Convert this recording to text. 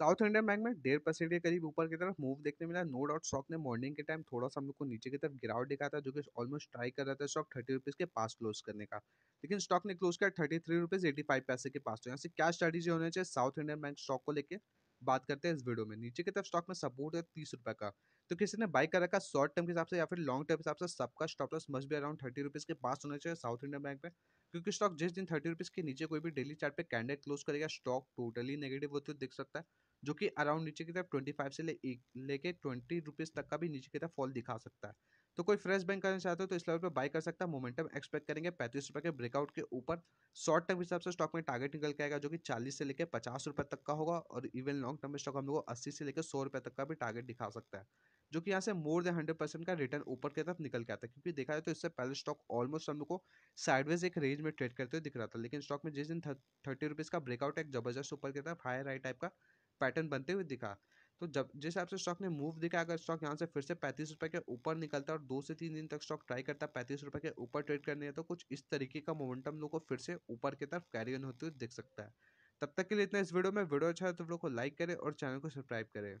south Indian bank में डेढ़ percent के करीब ऊपर की तरफ मूव देखने मिला नो डाउट स्टॉक ने मॉर्निंग के टाइम थोड़ा सा हम लोग को नीचे की तरफ गिरावट दिखा था जो कि ऑलमोस्ट ट्राई कर रहा था स्टॉक थर्टी रुपीज़ के पास क्लोज करने का लेकिन स्टॉक ने क्लोज किया thirty three rupees eighty five पैसे के पास तो यहाँ से क्या स्ट्रेटेजी होनी चाहिए साउथ इंडियन बैंक स्टॉक को लेकर बात करते हैं इस वीडियो में नीचे की तरफ स्टॉक में सपोर्ट है तीस रुपए का तो किसी ने बाई कर रखा शॉर्ट टर्म के हिसाब से या फिर लॉन्ग टर्म के हिसाब से सबका स्टॉप लॉस मस्ट भी अराउंड थर्टी रुपीज़ के पास होना चाहिए साउथ इंडियन बैंक में क्योंकि स्टॉक जिस दिन थर्टी रुपीज़ के नीचे कोई भी डेली चार्ट पे कैंडल क्लोज करेगा स्टॉक टोटली नेगेटिव होते हुए देख सकता है जो कि अराउंड नीचे की तरफ ट्वेंटी फाइव से ले लेके ट्वेंटी रुपीज़ तक का भी नीचे की तरफ फॉल दिखा सकता है तो कोई फ्रेश बैंक करना चाहते हो तो इस लेवल पर बाय कर सकता है मोमेंटम एक्सपेक्ट करेंगे पैंतीस रुपये के ब्रेकआउट के ऊपर शॉर्ट टर्म हिसाब से स्टॉक में टारगेट निकल के आएगा जो कि चालीस से लेकर पचास रुपये तक का होगा और इवन लॉन्ग टर्म में स्टॉक हम लोग को अस्सी से लेकर सौ रुपये तक का भी टारगेट दिखा सकता है जो कि यहाँ से मोर देन हंड्रेड परसेंट का रिटर्न ऊपर की तरफ निकल के आता है क्योंकि देखा जाए तो इससे पहले स्टॉक ऑलमोस्ट हम लोग को साइडवेज एक रेंज में ट्रेड करते हुए दिख रहा था लेकिन स्टॉक में जिस दिन थर्टी रुपीज़ का ब्रेकआउट एक जबरदस्त ऊपर की तरफ हाई राइट टाइप का पैटर्न बनते हुए दिखा तो जब जिस हिसाब से स्टॉक ने मूव दिखा अगर स्टॉक यहाँ से फिर से पैंतीस रुपये के ऊपर निकलता है और दो से तीन दिन तक स्टॉक ट्राई करता है पैंतीस रुपये के ऊपर ट्रेड करने है तो कुछ इस तरीके का मोमेंटम लोग को फिर से ऊपर की तरफ कैरी ऑन होते हुए दिख सकता है तब तक के लिए इतना इस वीडियो में वीडियो अच्छा है तो लोग को लाइक करें और चैनल को सब्सक्राइब करें